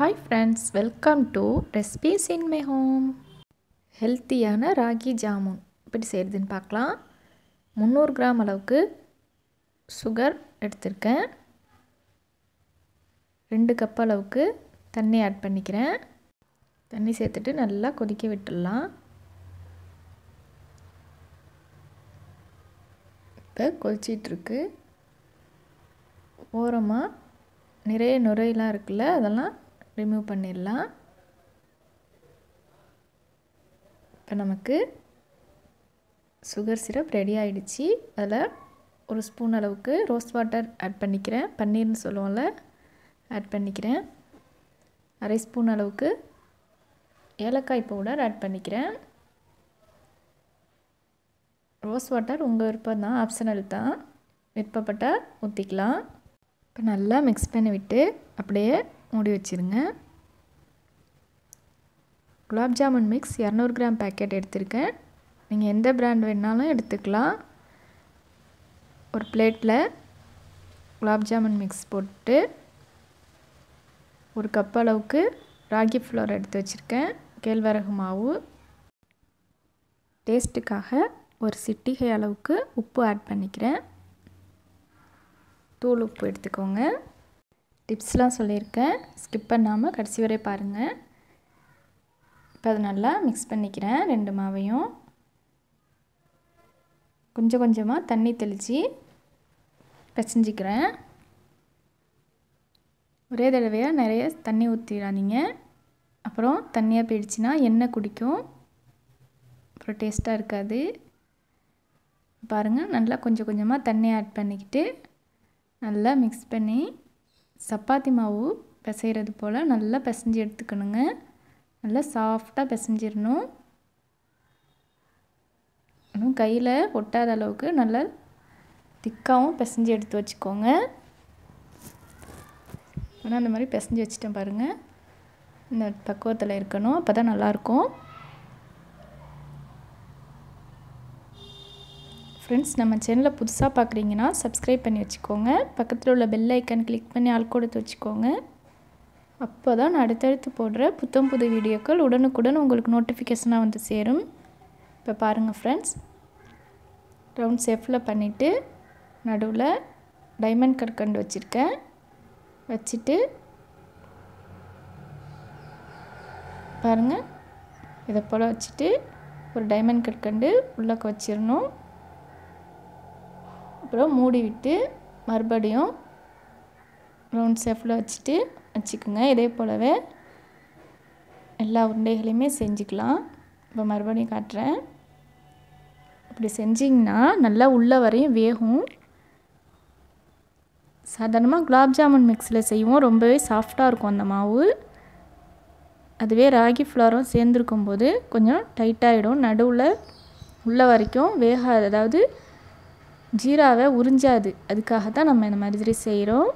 hi friends welcome to recipes in my home ஹெல்த்தியான ராகி ஜாமுன் எப்படி செய்கிறதுன்னு பார்க்கலாம் முந்நூறு கிராம் அளவுக்கு சுகர் எடுத்திருக்கேன் ரெண்டு கப் அளவுக்கு தண்ணி ஆட் பண்ணிக்கிறேன் தண்ணி சேர்த்துட்டு நல்லா கொதிக்க விட்டுடலாம் இப்போ கொதிச்சிட்ருக்கு ஓரமாக நிறைய நுரையெல்லாம் இருக்குல்ல அதெல்லாம் ரிமூவ் பண்ணிடலாம் இப்போ நமக்கு சுகர் சிரப் ரெடி ஆகிடுச்சி அதில் ஒரு ஸ்பூன் அளவுக்கு ரோஸ் வாட்டர் ஆட் பண்ணிக்கிறேன் பன்னீர்னு சொல்லுவோம்ல ஆட் பண்ணிக்கிறேன் அரை ஸ்பூன் அளவுக்கு ஏலக்காய் பவுடர் ஆட் பண்ணிக்கிறேன் ரோஸ் வாட்டர் உங்கள் விருப்பம் தான் ஆப்ஷனல் தான் விருப்பப்பட்டால் ஊற்றிக்கலாம் இப்போ நல்லா மிக்ஸ் பண்ணி விட்டு அப்படியே மூடி வச்சுருங்க குலாப் ஜாமுன் மிக்ஸ் இரநூறு கிராம் பேக்கெட் எடுத்திருக்கேன் நீங்கள் எந்த பிராண்ட் வேணாலும் எடுத்துக்கலாம் ஒரு பிளேட்டில் குலாப் ஜாமுன் மிக்ஸ் போட்டு ஒரு கப் அளவுக்கு ராகி ஃப்ளோர் எடுத்து வச்சுருக்கேன் கேழ்வரகு மாவு டேஸ்ட்டுக்காக ஒரு சிட்டிகை அளவுக்கு உப்பு ஆட் பண்ணிக்கிறேன் தூள் உப்பு எடுத்துக்கோங்க டிப்ஸ்லாம் சொல்லியிருக்கேன் ஸ்கிப் பண்ணாமல் கடைசி வரை பாருங்கள் இப்போ அதை நல்லா மிக்ஸ் பண்ணிக்கிறேன் ரெண்டு மாவையும் கொஞ்சம் கொஞ்சமாக தண்ணி தெளித்து பிசைஞ்சிக்கிறேன் ஒரே தடவையாக நிறைய தண்ணி ஊற்றிடாதீங்க அப்புறம் தண்ணியாக போயிடுச்சுன்னா எண்ணெய் குடிக்கும் அப்புறம் டேஸ்ட்டாக இருக்காது பாருங்கள் நல்லா கொஞ்சம் கொஞ்சமாக தண்ணி ஆட் பண்ணிக்கிட்டு நல்லா மிக்ஸ் பண்ணி சப்பாத்தி மாவு பிசைகிறது போல் நல்லா பிசைஞ்சு எடுத்துக்கணுங்க நல்லா சாஃப்டாக பிசைஞ்சிடணும் இன்னும் கையில் ஒட்டாத அளவுக்கு நல்லா திக்காகவும் பிசைஞ்சு எடுத்து வச்சுக்கோங்க ஆனால் அந்த மாதிரி பிசைஞ்சு வச்சுட்டேன் பாருங்கள் இந்த பக்குவத்தில் இருக்கணும் அப்போ தான் நல்லாயிருக்கும் ஃப்ரெண்ட்ஸ் நம்ம சேனலை புதுசாக பார்க்குறீங்கன்னா சப்ஸ்கிரைப் பண்ணி வச்சுக்கோங்க பக்கத்தில் உள்ள பெல் ஐக்கன் கிளிக் பண்ணி ஆள் கொடுத்து வச்சுக்கோங்க அப்போ தான் நான் அடுத்தடுத்து போடுற புத்தம் புது வீடியோக்கள் உடனுக்குடன் உங்களுக்கு நோட்டிஃபிகேஷனாக வந்து சேரும் இப்போ பாருங்கள் ஃப்ரெண்ட்ஸ் ரவுண்ட் ஷேஃபில் பண்ணிவிட்டு நடுவில் டைமண்ட் கற்கண்டு வச்சுருக்கேன் வச்சுட்டு பாருங்கள் இதை போல் வச்சுட்டு ஒரு டைமண்ட் கற்கண்டு உள்ளக்க வச்சிடணும் அப்புறம் மூடி விட்டு மறுபடியும் ரவுண்ட் ஷேஃபில் வச்சுட்டு வச்சுக்கோங்க இதே போலவே எல்லா உருண்டைகளையுமே செஞ்சுக்கலாம் இப்போ மறுபடியும் காட்டுறேன் இப்படி செஞ்சிங்கன்னா நல்லா உள்ளே வரையும் வேகும் சாதாரணமாக குலாப் ஜாமுன் மிக்ஸில் செய்வோம் ரொம்பவே சாஃப்டாக இருக்கும் அந்த மாவு அதுவே ராகி ஃப்ளோரும் சேர்ந்துருக்கும் போது கொஞ்சம் டைட்டாகிடும் நடுவில் உள்ள வரைக்கும் வேகாது அதாவது ஜீராவை உறிஞ்சாது அதுக்காக தான் நம்ம இந்த மாதிரி செய்கிறோம்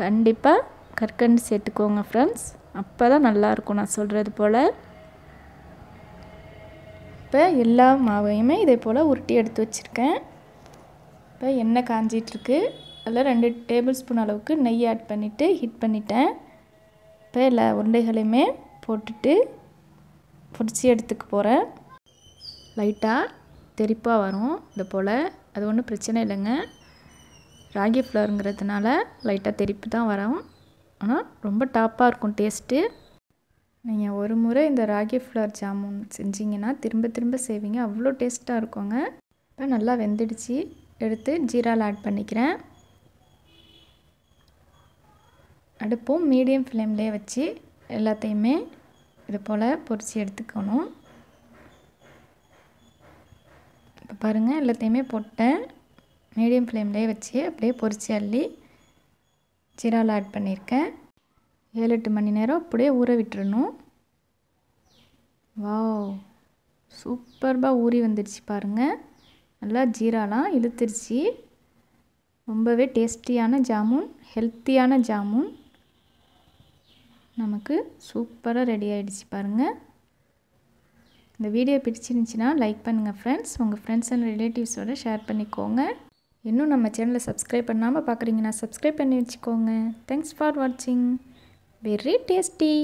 கண்டிப்பாக கற்கண்டு சேர்த்துக்கோங்க ஃப்ரெண்ட்ஸ் அப்போ தான் நல்லாயிருக்கும் நான் சொல்கிறது போல் இப்போ எல்லா மாவையுமே இதே போல் உருட்டி எடுத்து வச்சுருக்கேன் இப்போ எண்ணெய் காஞ்சிகிட்ருக்கு அதில் ரெண்டு டேபிள் ஸ்பூன் அளவுக்கு நெய் ஆட் பண்ணிவிட்டு ஹீட் பண்ணிட்டேன் இப்போ எல்லா உருண்டைகளையுமே போட்டுட்டு பிடிச்சி எடுத்துக்க போகிறேன் லைட்டாக தெரிப்பாக வரும் இதை போல் அது ஒன்றும் பிரச்சனை இல்லைங்க ராகி ஃப்ளவருங்கிறதுனால லைட்டாக தெரிப்பு தான் வரும் ஆனால் ரொம்ப டாப்பாக இருக்கும் டேஸ்ட்டு நீங்கள் ஒரு முறை இந்த ராகி ஃப்ளவர் ஜாமுன் செஞ்சிங்கன்னா திரும்ப திரும்ப செய்வீங்க அவ்வளோ டேஸ்ட்டாக இருக்குங்க இப்போ நல்லா வெந்துடுச்சு எடுத்து ஜீராவில் ஆட் பண்ணிக்கிறேன் அடுப்பும் மீடியம் ஃப்ளேம்லேயே வச்சு எல்லாத்தையுமே இது போல் பொரித்து எடுத்துக்கணும் இப்போ பாருங்கள் எல்லாத்தையுமே போட்டேன் மீடியம் ஃப்ளேம்லேயே வச்சு அப்படியே பொறிச்சி அள்ளி ஜீரால் ஆட் பண்ணியிருக்கேன் ஏழு எட்டு மணி நேரம் அப்படியே ஊற விட்டுறணும் வா சூப்பர்பாக ஊறி வந்துடுச்சு பாருங்கள் நல்லா ஜீராலாம் இழுத்துருச்சு ரொம்பவே டேஸ்டியான ஜாமுன் ஹெல்த்தியான ஜாமுன் நமக்கு சூப்பராக ரெடி ஆகிடுச்சு பாருங்கள் இந்த வீடியோ பிடிச்சிருந்துச்சின்னா லைக் பண்ணுங்கள் ஃப்ரெண்ட்ஸ் உங்கள் ஃப்ரெண்ட்ஸ் அண்ட் ரிலேட்டிவ்ஸோடு ஷேர் பண்ணிக்கோங்க இன்னும் நம்ம சேனலை சப்ஸ்கிரைப் பண்ணாமல் பார்க்குறீங்கன்னா சப்ஸ்கிரைப் பண்ணி வச்சுக்கோங்க தேங்க்ஸ் ஃபார் வாட்சிங் வெரி டேஸ்டி